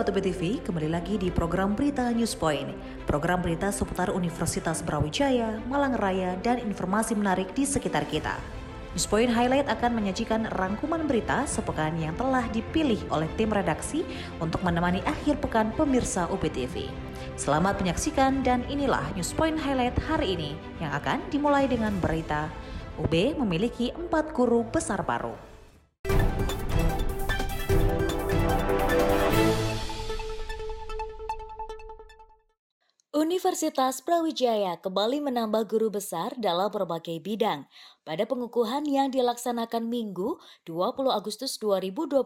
Sahabat UBTV, kembali lagi di program berita News Point, Program berita seputar Universitas Brawijaya, Malang Raya, dan informasi menarik di sekitar kita. News Point Highlight akan menyajikan rangkuman berita sepekan yang telah dipilih oleh tim redaksi untuk menemani akhir pekan pemirsa UBTV. Selamat menyaksikan dan inilah News Point Highlight hari ini yang akan dimulai dengan berita UB memiliki empat guru besar baru. Universitas Brawijaya kembali menambah guru besar dalam berbagai bidang. Pada pengukuhan yang dilaksanakan Minggu 20 Agustus 2023,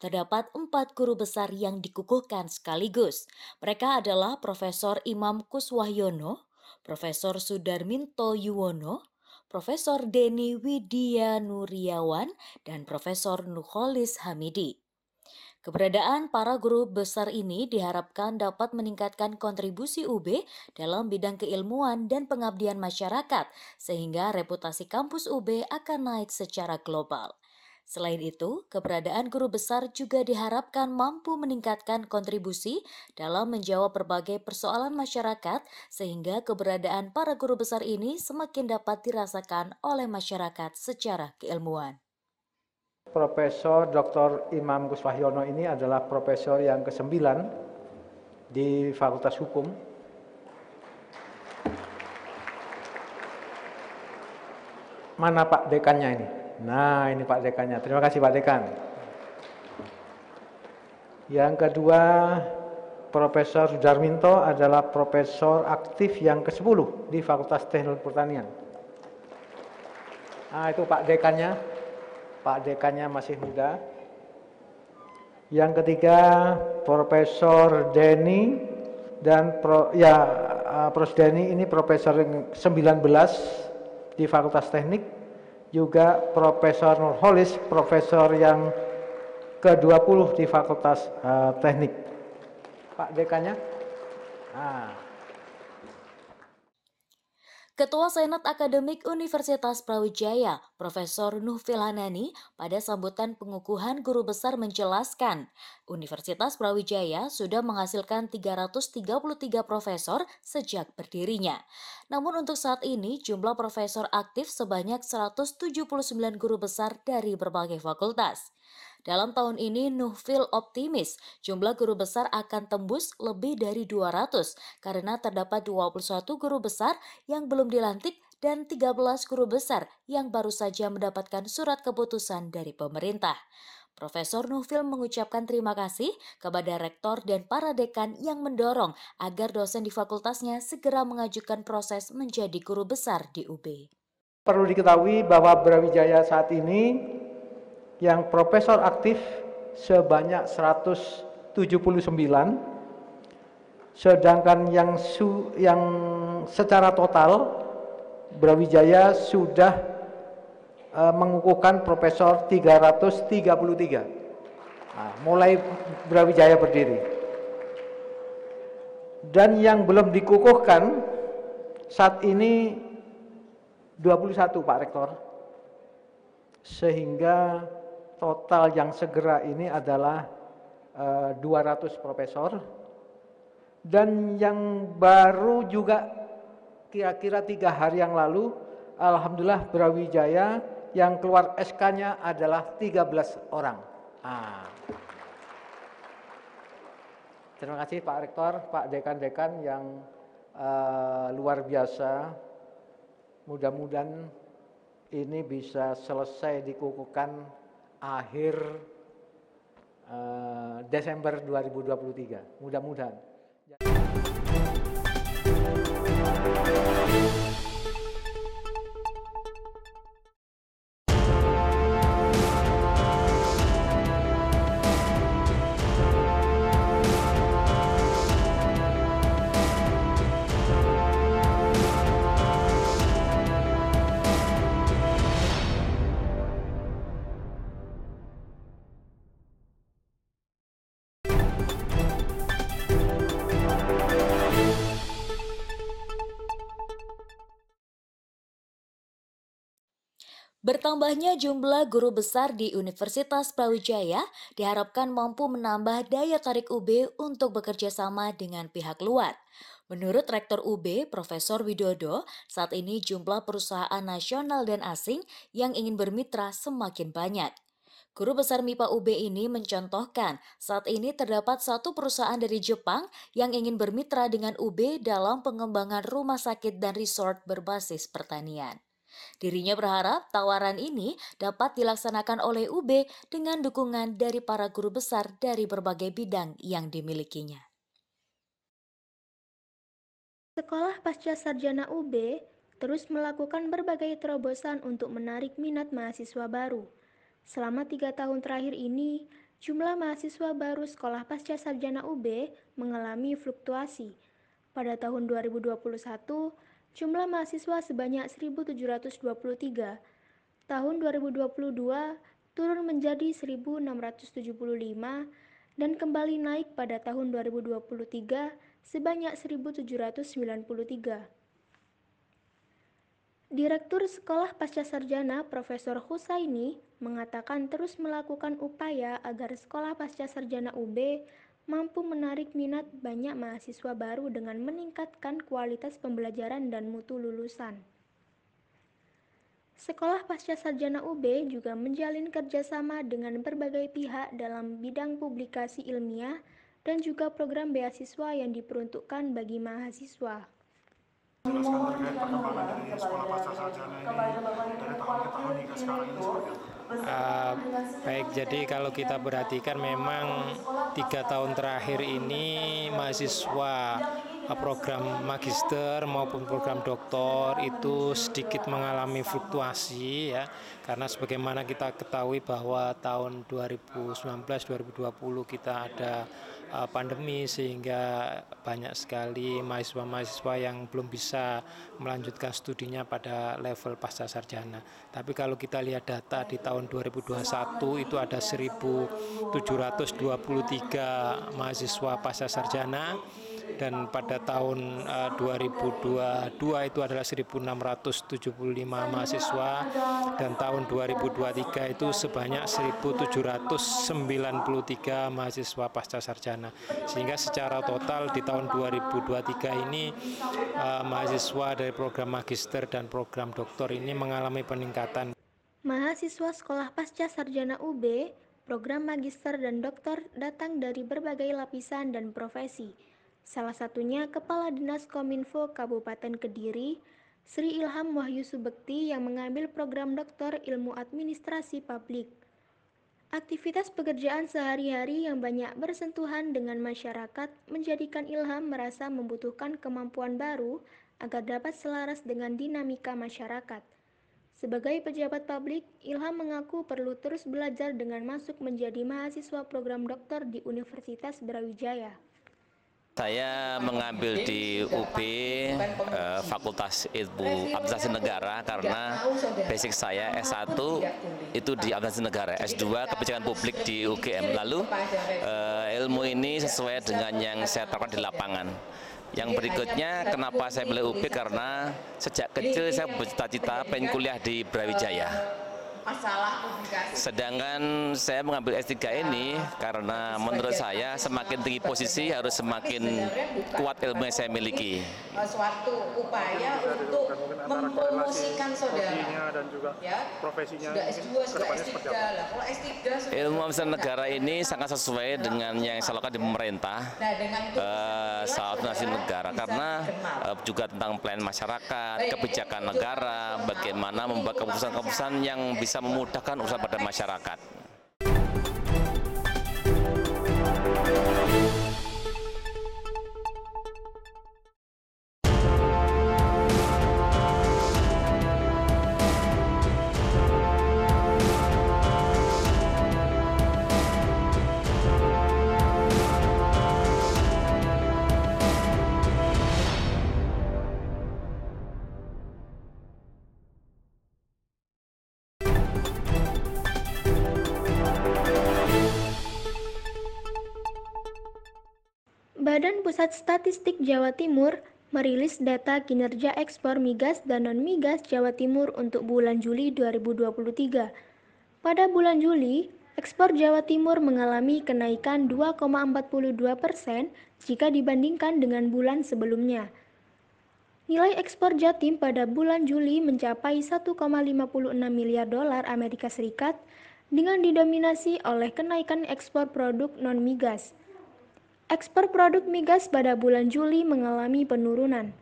terdapat empat guru besar yang dikukuhkan sekaligus. Mereka adalah Profesor Imam Kuswahyono, Profesor Sudarminto Yuwono, Profesor Deni Widya Nuriawan, dan Profesor Nuholis Hamidi. Keberadaan para guru besar ini diharapkan dapat meningkatkan kontribusi UB dalam bidang keilmuan dan pengabdian masyarakat, sehingga reputasi kampus UB akan naik secara global. Selain itu, keberadaan guru besar juga diharapkan mampu meningkatkan kontribusi dalam menjawab berbagai persoalan masyarakat, sehingga keberadaan para guru besar ini semakin dapat dirasakan oleh masyarakat secara keilmuan. Profesor Dr. Imam Gus Wahyono ini adalah profesor yang ke-9 di Fakultas Hukum. Mana Pak Dekannya ini? Nah, ini Pak Dekannya. Terima kasih Pak Dekan. Yang kedua, Profesor Sudarminto adalah profesor aktif yang ke-10 di Fakultas Teknologi Pertanian. Nah, itu Pak Dekannya. Pak dekannya masih muda. Yang ketiga Profesor Denny dan Pro, ya eh, Prof Denny ini Profesor 19 di Fakultas Teknik juga Profesor Nurholis Profesor yang ke-20 di Fakultas uh, Teknik. Pak dekannya. Nah. Ketua Senat Akademik Universitas Brawijaya, Profesor Nuh Filhanani, pada sambutan pengukuhan guru besar menjelaskan, Universitas Brawijaya sudah menghasilkan 333 profesor sejak berdirinya. Namun untuk saat ini jumlah profesor aktif sebanyak 179 guru besar dari berbagai fakultas. Dalam tahun ini, Nuhfil optimis jumlah guru besar akan tembus lebih dari 200 karena terdapat 21 guru besar yang belum dilantik dan 13 guru besar yang baru saja mendapatkan surat keputusan dari pemerintah. Profesor Nufil mengucapkan terima kasih kepada rektor dan para dekan yang mendorong agar dosen di fakultasnya segera mengajukan proses menjadi guru besar di UB. Perlu diketahui bahwa Brawijaya saat ini yang profesor aktif sebanyak 179 sedangkan yang su, yang secara total Brawijaya sudah e, mengukuhkan profesor 333. Nah, mulai Brawijaya berdiri. Dan yang belum dikukuhkan saat ini 21 Pak Rektor. Sehingga total yang segera ini adalah eh, dua 200 profesor dan yang baru juga kira-kira tiga hari yang lalu Alhamdulillah Brawijaya yang keluar SK-nya adalah 13 orang. Ah. Terima kasih Pak Rektor, Pak Dekan-Dekan yang uh, luar biasa. Mudah-mudahan ini bisa selesai dikukuhkan akhir eh, Desember 2023. Mudah-mudahan. Bertambahnya jumlah guru besar di Universitas Brawijaya diharapkan mampu menambah daya tarik UB untuk bekerja sama dengan pihak luar. Menurut Rektor UB, Profesor Widodo, saat ini jumlah perusahaan nasional dan asing yang ingin bermitra semakin banyak. Guru Besar MIPA UB ini mencontohkan saat ini terdapat satu perusahaan dari Jepang yang ingin bermitra dengan UB dalam pengembangan rumah sakit dan resort berbasis pertanian. Dirinya berharap tawaran ini dapat dilaksanakan oleh UB dengan dukungan dari para guru besar dari berbagai bidang yang dimilikinya. Sekolah Pasca Sarjana UB terus melakukan berbagai terobosan untuk menarik minat mahasiswa baru. Selama tiga tahun terakhir ini, jumlah mahasiswa baru Sekolah Pasca Sarjana UB mengalami fluktuasi. Pada tahun 2021, jumlah mahasiswa sebanyak 1.723. Tahun 2022 turun menjadi 1.675 dan kembali naik pada tahun 2023 sebanyak 1.793. Direktur Sekolah Pasca Sarjana Profesor Husaini mengatakan terus melakukan upaya agar Sekolah Pasca Sarjana UB mampu menarik minat banyak mahasiswa baru dengan meningkatkan kualitas pembelajaran dan mutu lulusan. Sekolah Pasca Sarjana UB juga menjalin kerjasama dengan berbagai pihak dalam bidang publikasi ilmiah dan juga program beasiswa yang diperuntukkan bagi mahasiswa sekolah pasca sarjana ini dari tahun ke tahun hingga sekarang ini seperti apa? Uh, baik, jadi kalau kita perhatikan memang tiga tahun terakhir ini mahasiswa ah, program magister maupun program doktor itu sedikit mengalami fluktuasi ya karena sebagaimana kita ketahui bahwa tahun 2019 2020 kita ada Eh, pandemi sehingga banyak sekali mahasiswa-mahasiswa yang belum bisa melanjutkan studinya pada level pasca sarjana. Tapi kalau kita lihat data di tahun 2021 itu ada 1723 mahasiswa pasca sarjana dan pada tahun eh, uh, 2022 itu adalah 1675 mahasiswa dan tahun 2023 itu sebanyak 1793 mahasiswa pasca sarjana sehingga secara total di tahun 2023 ini uh, mahasiswa dari program magister dan program doktor ini mengalami peningkatan Mahasiswa Sekolah Pasca Sarjana UB program magister dan doktor datang dari berbagai lapisan dan profesi, Salah satunya Kepala Dinas Kominfo Kabupaten Kediri, Sri Ilham Wahyu Subekti yang mengambil program Doktor Ilmu Administrasi Publik. Aktivitas pekerjaan sehari-hari yang banyak bersentuhan dengan masyarakat menjadikan Ilham merasa membutuhkan kemampuan baru agar dapat selaras dengan dinamika masyarakat. Sebagai pejabat publik, Ilham mengaku perlu terus belajar dengan masuk menjadi mahasiswa program doktor di Universitas Brawijaya. Saya mengambil di UB eh, Fakultas Ilmu Administrasi Negara karena basic saya S1 itu di Administrasi Negara, S2 Kebijakan Publik di UGM. Lalu eh, ilmu ini sesuai dengan yang saya terapkan di lapangan. Yang berikutnya, kenapa saya beli UB karena sejak kecil saya bercita-cita pengen kuliah di Brawijaya masalah publikasi. Sedangkan saya mengambil S3 ah, ini karena menurut saya semakin tinggi posisi harus semakin kuat ilmu yang saya miliki. Eh, suatu upaya untuk mempromosikan saudara dan juga ya, profesinya sudah S2, sudah S3 lah. Kalau S3 ilmu pemerintahan negara ini sangat sesuai dengan yang saya lakukan di pemerintah nah, dengan uh, saat nasi negara karena uh, juga tentang plan masyarakat, kebijakan negara, bagaimana membuat keputusan-keputusan yang bisa bisa memudahkan urusan pada masyarakat Badan Pusat Statistik Jawa Timur merilis data kinerja ekspor migas dan non-migas Jawa Timur untuk bulan Juli 2023. Pada bulan Juli, ekspor Jawa Timur mengalami kenaikan 2,42 persen jika dibandingkan dengan bulan sebelumnya. Nilai ekspor Jatim pada bulan Juli mencapai 1,56 miliar dolar Amerika Serikat dengan didominasi oleh kenaikan ekspor produk non-migas – Ekspor produk migas pada bulan Juli mengalami penurunan.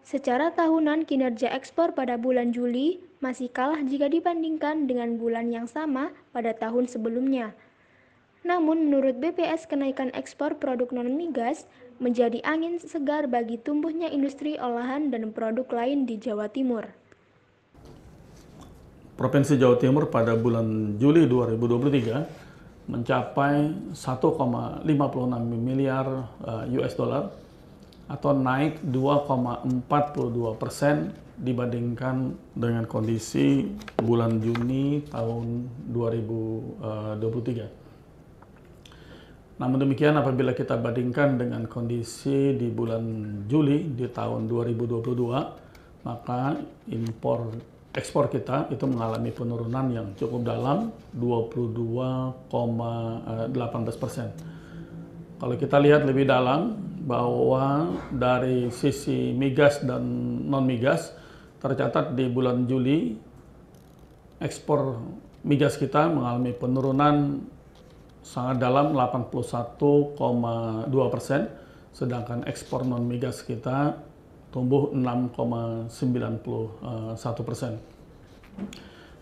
Secara tahunan, kinerja ekspor pada bulan Juli masih kalah jika dibandingkan dengan bulan yang sama pada tahun sebelumnya. Namun, menurut BPS, kenaikan ekspor produk non-migas menjadi angin segar bagi tumbuhnya industri olahan dan produk lain di Jawa Timur. Provinsi Jawa Timur pada bulan Juli 2023 mencapai 1,56 miliar eh, US dollar atau naik 2,42 persen dibandingkan dengan kondisi bulan Juni tahun 2023. Eh, Namun demikian apabila kita bandingkan dengan kondisi di bulan Juli di tahun 2022, maka impor ekspor kita itu mengalami penurunan yang cukup dalam 22,18 persen. Kalau kita lihat lebih dalam bahwa dari sisi migas dan non migas tercatat di bulan Juli ekspor migas kita mengalami penurunan sangat dalam 81,2 persen, sedangkan ekspor non migas kita tumbuh 6,91 persen.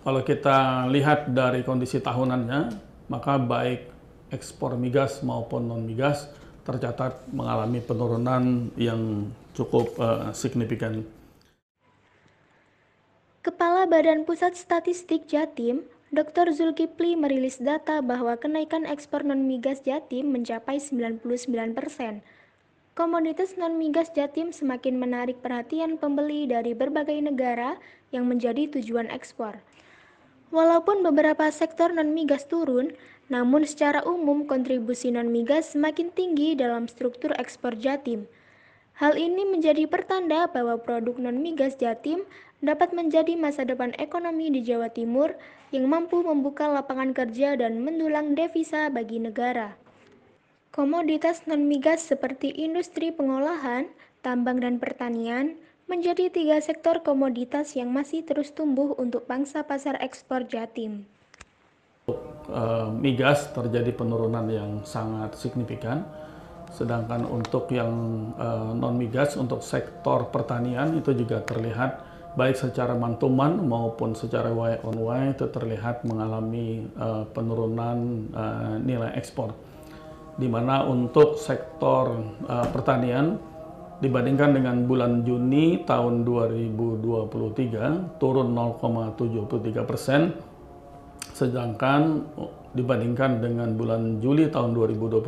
Kalau kita lihat dari kondisi tahunannya, maka baik ekspor migas maupun non migas tercatat mengalami penurunan yang cukup uh, signifikan. Kepala Badan Pusat Statistik Jatim, Dr. Zulkifli merilis data bahwa kenaikan ekspor non migas Jatim mencapai 99 persen Komoditas non-migas Jatim semakin menarik perhatian pembeli dari berbagai negara yang menjadi tujuan ekspor. Walaupun beberapa sektor non-migas turun, namun secara umum kontribusi non-migas semakin tinggi dalam struktur ekspor Jatim. Hal ini menjadi pertanda bahwa produk non-migas Jatim dapat menjadi masa depan ekonomi di Jawa Timur yang mampu membuka lapangan kerja dan mendulang devisa bagi negara. Komoditas non-migas seperti industri pengolahan, tambang dan pertanian menjadi tiga sektor komoditas yang masih terus tumbuh untuk bangsa pasar ekspor Jatim. Eh, migas terjadi penurunan yang sangat signifikan, sedangkan untuk yang eh, non migas untuk sektor pertanian itu juga terlihat baik secara mantuman maupun secara Y on Y itu terlihat mengalami eh, penurunan nilai ekspor di mana untuk sektor uh, pertanian dibandingkan dengan bulan Juni tahun 2023 turun 0,73 persen, sedangkan dibandingkan dengan bulan Juli tahun 2022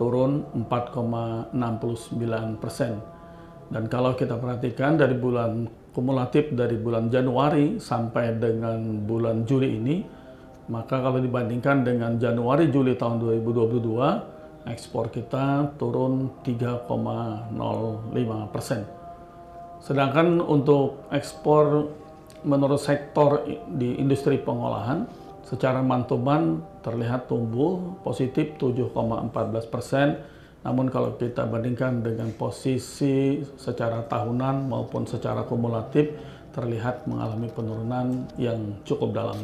turun 4,69 persen. Dan kalau kita perhatikan dari bulan kumulatif dari bulan Januari sampai dengan bulan Juli ini, maka kalau dibandingkan dengan Januari Juli tahun 2022, ekspor kita turun 3,05 persen. Sedangkan untuk ekspor menurut sektor di industri pengolahan, secara mantuman terlihat tumbuh positif 7,14 persen. Namun kalau kita bandingkan dengan posisi secara tahunan maupun secara kumulatif terlihat mengalami penurunan yang cukup dalam.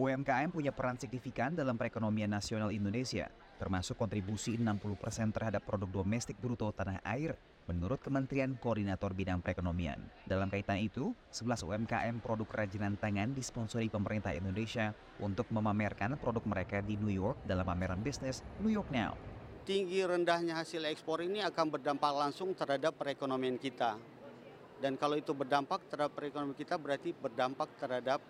UMKM punya peran signifikan dalam perekonomian nasional Indonesia, termasuk kontribusi 60% terhadap produk domestik bruto tanah air menurut Kementerian Koordinator Bidang Perekonomian. Dalam kaitan itu, 11 UMKM produk kerajinan tangan disponsori pemerintah Indonesia untuk memamerkan produk mereka di New York dalam pameran bisnis New York Now. Tinggi rendahnya hasil ekspor ini akan berdampak langsung terhadap perekonomian kita. Dan kalau itu berdampak terhadap perekonomian kita berarti berdampak terhadap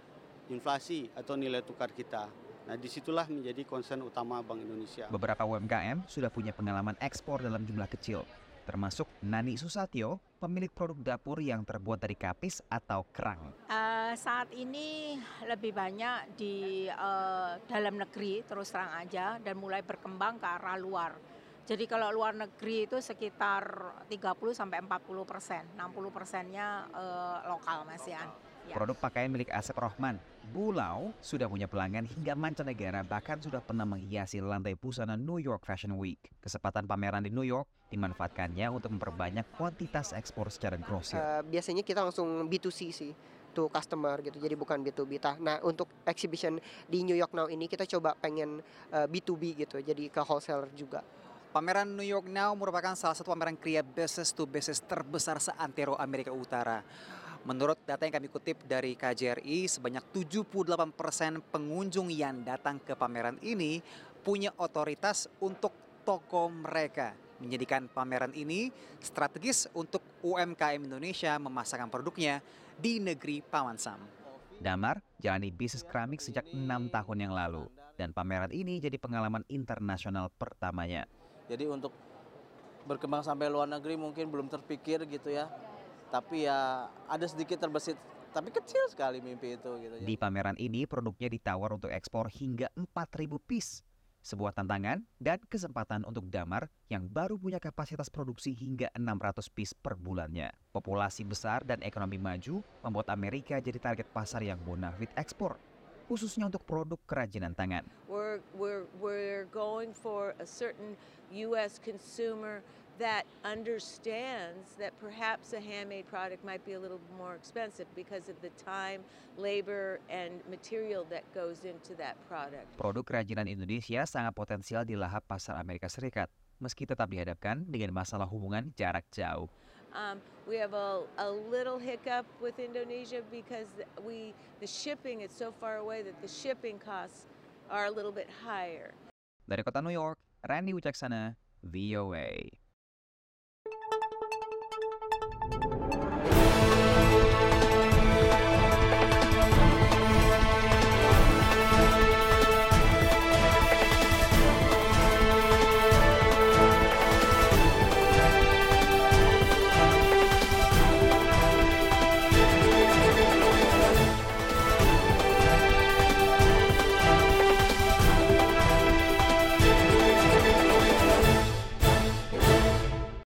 inflasi atau nilai tukar kita. Nah, disitulah menjadi concern utama Bank Indonesia. Beberapa UMKM sudah punya pengalaman ekspor dalam jumlah kecil, termasuk Nani Susatyo, pemilik produk dapur yang terbuat dari kapis atau kerang. Uh, saat ini lebih banyak di uh, dalam negeri terus terang aja dan mulai berkembang ke arah luar. Jadi kalau luar negeri itu sekitar 30 sampai 40 persen, 60 persennya uh, lokal Mas Ian. Ya. Produk pakaian milik Asep Rohman, Bulau, sudah punya pelanggan hingga mancanegara bahkan sudah pernah menghiasi lantai pusana New York Fashion Week. Kesempatan pameran di New York dimanfaatkannya untuk memperbanyak kuantitas ekspor secara grosir. Uh, biasanya kita langsung B2C sih to customer gitu jadi bukan B2B Nah untuk exhibition di New York Now ini kita coba pengen uh, eh, B2B gitu jadi ke wholesaler juga. Pameran New York Now merupakan salah satu pameran kria business to business terbesar seantero Amerika Utara. Menurut data yang kami kutip dari KJRI, sebanyak 78% persen pengunjung yang datang ke pameran ini punya otoritas untuk toko mereka. Menjadikan pameran ini strategis untuk UMKM Indonesia memasarkan produknya di negeri Paman Sam. Damar jalani bisnis keramik sejak enam tahun yang lalu dan pameran ini jadi pengalaman internasional pertamanya. Jadi untuk berkembang sampai luar negeri mungkin belum terpikir gitu ya tapi ya ada sedikit terbesit tapi kecil sekali mimpi itu gitu. Ya. Di pameran ini produknya ditawar untuk ekspor hingga 4.000 piece. Sebuah tantangan dan kesempatan untuk Damar yang baru punya kapasitas produksi hingga 600 piece per bulannya. Populasi besar dan ekonomi maju membuat Amerika jadi target pasar yang bonafit ekspor khususnya untuk produk kerajinan tangan. We're, we're, we're going for a certain US consumer that understands that perhaps a handmade product might be a little more expensive because of the time, labor, and material that goes into that product. Produk kerajinan Indonesia sangat potensial di lahap pasar Amerika Serikat, meski tetap dihadapkan dengan masalah hubungan jarak jauh. Um, we have a, a little hiccup with Indonesia because we the shipping is so far away that the shipping costs are a little bit higher. Dari kota New York, Randy Wicaksana, VOA.